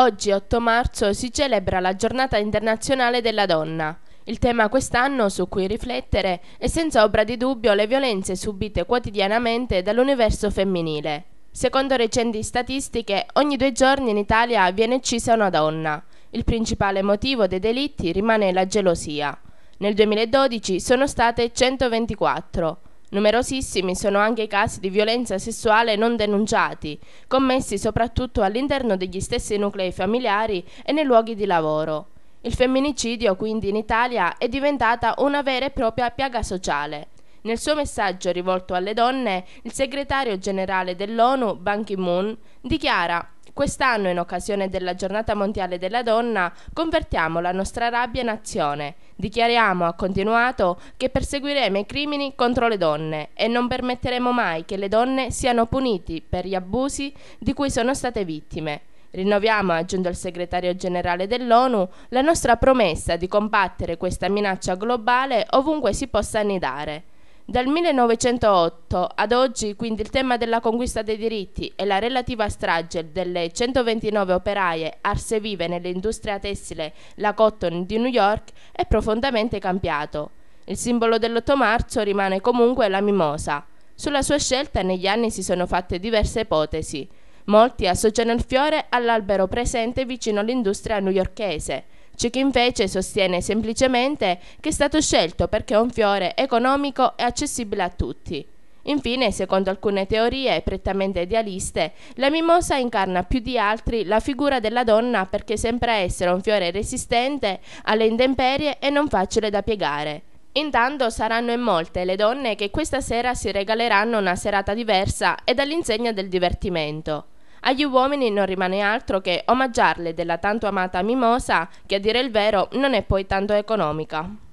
Oggi, 8 marzo, si celebra la Giornata internazionale della donna. Il tema quest'anno su cui riflettere è senza ombra di dubbio le violenze subite quotidianamente dall'universo femminile. Secondo recenti statistiche, ogni due giorni in Italia viene uccisa una donna. Il principale motivo dei delitti rimane la gelosia. Nel 2012 sono state 124. Numerosissimi sono anche i casi di violenza sessuale non denunciati, commessi soprattutto all'interno degli stessi nuclei familiari e nei luoghi di lavoro. Il femminicidio quindi in Italia è diventata una vera e propria piaga sociale, nel suo messaggio rivolto alle donne, il segretario generale dell'ONU, Ban Ki-moon, dichiara Quest'anno, in occasione della giornata mondiale della donna, convertiamo la nostra rabbia in azione. Dichiariamo, ha continuato, che perseguiremo i crimini contro le donne e non permetteremo mai che le donne siano puniti per gli abusi di cui sono state vittime. Rinnoviamo, ha aggiunto il segretario generale dell'ONU, la nostra promessa di combattere questa minaccia globale ovunque si possa annidare. Dal 1908 ad oggi, quindi, il tema della conquista dei diritti e la relativa strage delle 129 operaie arse vive nell'industria tessile, la Cotton di New York, è profondamente cambiato. Il simbolo dell'8 marzo rimane comunque la mimosa. Sulla sua scelta negli anni si sono fatte diverse ipotesi. Molti associano il fiore all'albero presente vicino all'industria newyorkese, c'è chi invece sostiene semplicemente che è stato scelto perché è un fiore economico e accessibile a tutti. Infine, secondo alcune teorie prettamente idealiste, la mimosa incarna più di altri la figura della donna perché sembra essere un fiore resistente alle intemperie e non facile da piegare. Intanto saranno in molte le donne che questa sera si regaleranno una serata diversa e dall'insegna del divertimento. Agli uomini non rimane altro che omaggiarle della tanto amata mimosa che a dire il vero non è poi tanto economica.